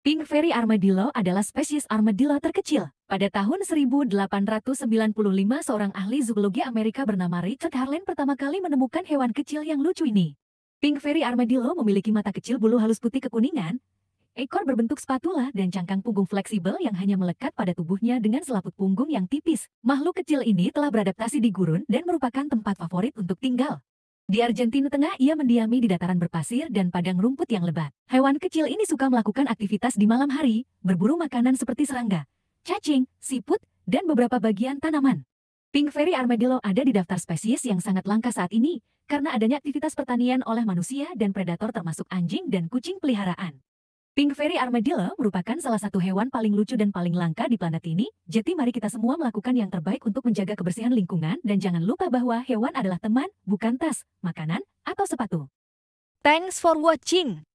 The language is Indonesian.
Pink Fairy Armadillo adalah spesies armadillo terkecil. Pada tahun 1895, seorang ahli zoologi Amerika bernama Richard Harlan pertama kali menemukan hewan kecil yang lucu ini. Pink Fairy Armadillo memiliki mata kecil bulu halus putih kekuningan, ekor berbentuk spatula dan cangkang punggung fleksibel yang hanya melekat pada tubuhnya dengan selaput punggung yang tipis. Makhluk kecil ini telah beradaptasi di gurun dan merupakan tempat favorit untuk tinggal. Di Argentina Tengah ia mendiami di dataran berpasir dan padang rumput yang lebat. Hewan kecil ini suka melakukan aktivitas di malam hari, berburu makanan seperti serangga, cacing, siput, dan beberapa bagian tanaman. Pink Fairy Armadillo ada di daftar spesies yang sangat langka saat ini, karena adanya aktivitas pertanian oleh manusia dan predator termasuk anjing dan kucing peliharaan. Pink Fairy Armadillo merupakan salah satu hewan paling lucu dan paling langka di planet ini, jadi mari kita semua melakukan yang terbaik untuk menjaga kebersihan lingkungan dan jangan lupa bahwa hewan adalah teman, bukan tas, makanan, atau sepatu. Thanks for watching.